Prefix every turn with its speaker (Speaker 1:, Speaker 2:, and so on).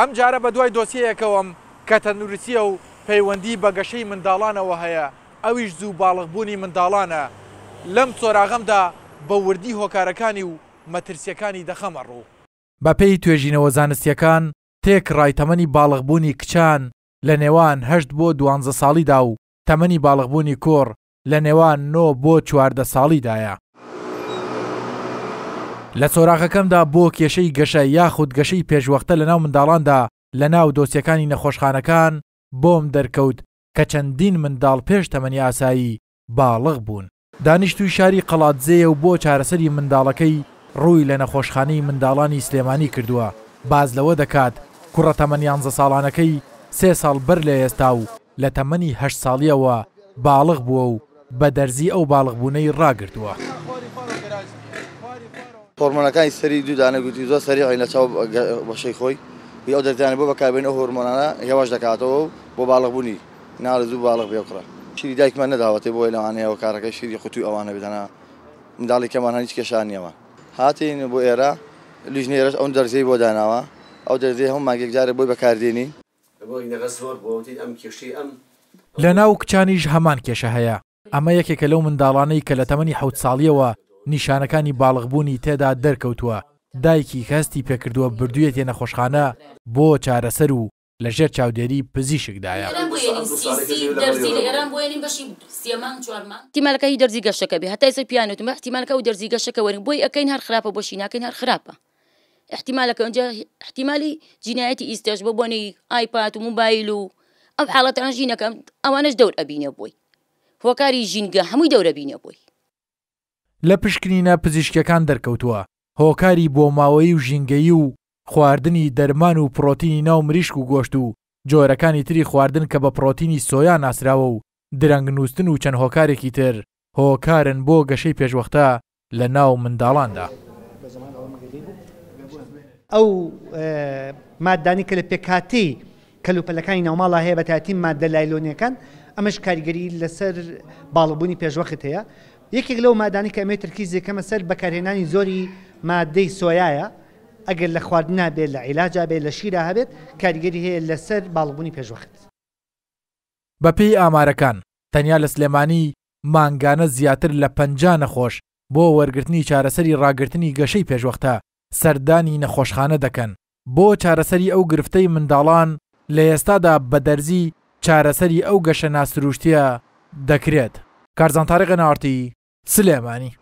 Speaker 1: ئەم جارە بە دوای دۆسیەکەوەم کە تەنورسیە و پەیوەندی بە گەشەی منداڵانەوە هەیە ئەویش زوو باڵغبوونی منداڵانە لەم چۆراغەمدا بە وردی هۆکارەکانی و مەترسیەکانی دەخەمە ڕوو بە پێی توێژینەوە زانستیەکان تێک ڕای تەمەنی باڵغبوونی کچان لە نێوان هەشت بۆ دوانزە ساڵیدا و تەمەنی باڵغبوونی کۆڕ لە نێوان نۆ بۆ چواردە ساڵیدایە لە چۆراغەکەمدا بۆ کێشەی گەشە یاخود گەشەی پێشوەختە لە ناو منداڵاندا لە ناو دۆسیەکانی نەخۆشخانەکان بۆم دەرکەوت کە چەندین منداڵ پێش تەمەنی ئاسایی باڵغ بوون دانیشتوی شاری قەڵاتزەیە و بۆ چارەسەری منداڵەکەی ڕووی لە نەخۆشخانەی منداڵانی سلێمانی کردووە باز لەوە دەکات کوڕە تەمەنیانزە ساڵانەکەی سێ ساڵ بەر لە ئێستا و لە تەمەنیه ساڵیەوە باڵغ بووە و بە دەرزی ئەو باڵغبوونەی ڕاگرتووە.
Speaker 2: هۆرمۆنەکانی سەری دوودانە گوتی زۆر سەری عین لە چاو بەشەی خۆی ئەو دەردانە بۆ بەکاربێن ئەو هۆرمۆنانە هێواش دەکاتەوە بۆ باڵقبوونی نارزوو باڵق بێقڕە شیری دایکمان نەداوەێ بۆی لەوانەیەەوە کارەکە شیری خوتوی ئەوانە بدەنا منداڵی کەمانە هیچ کێشانیەوە هاتین بۆ ئێرە لیژنێرەش ئەو دەرزەی بۆ داناوە ئەو دەرزەی هەم ماگێکجارە بۆی بەکاردێنی
Speaker 1: لە ناو کچانیش هەمان کێشە هەیە ئەمە یەکێکە لەو منداڵانەی کە لە تەمەنی حوت ساڵیەوە نیشانەکانی باڵغبوونی تێدا دەرکەوتووە دایکی خەستی پێکردووە بردوویەتێ نەخۆشخانە بۆ چارەسەر و لەژێر چاودێری پزیشکدایە
Speaker 2: تیمالەکەی دەرزی گەشەکە بێ هەتای پیانوتمە احتیمالەکە و دەرزی گەشەکەوەرن بۆی ئەەکەین هەر خراپە بۆ شیناکەین هەر خراپە احتیمالەکە اونجا احتیمالی جینایەتی ئیسێش بۆ بۆنی ئایپات و موبایل و ئەو حاڵەتان ژینەکەم ئەوانش دەور ئەبینە بۆی هۆکاری ژینگە هەمووی دەورە بینە بۆی
Speaker 1: لە پشکنینە پزیشکەکان دەرکەوتووە هۆکاری بۆماوەی و ژینگەی و خواردنی دەرمان و پرۆتینی ناو مریشک و گۆشت و جۆرەکانی تری خواردن کە بە پرۆتینی سۆیا ناسراوە و درەنگ نووسن و چەند هۆکارێکی تر هۆکارن بۆ گەشەی پێشوەختە لە ناو منداڵاندا ئەو مادانی کە لە پێکاتی کەلوپەلەکانی ناوماڵا هەیە بە تاتی مادە لایلۆنیەکان ئەمەش کاریگەری لەسەر باڵبوونی پێشوەخت هەیە یەکێک لەو مادانی کە ئەمێ ترکی زیەکەمە سەر بەکارهێنانی زۆری مادەی سۆیایە ئەگەر لە خواردنا بێت لە عیلاجا بێت لە شیرا هەبێت کاریگەری هەیە لەسەر باڵبوونی پێشوەخت بەپی ئامارەکان تەنیا لە سلێمانی مانگانە زیاتر لە پەنجان نەخۆش بۆ وەرگرتنی چارەسەری ڕاگررتنی گەشەی پێشوەختە سەردانی نەخۆشخانە دەکەن بۆ چارەسەری ئەو گرفتەی منداڵان لە ئێستادا بە دەرزی چارەسەری ئەو گەشە ناسروشتیە دەکرێت کارزانتارێقە ناوارتی Süleymani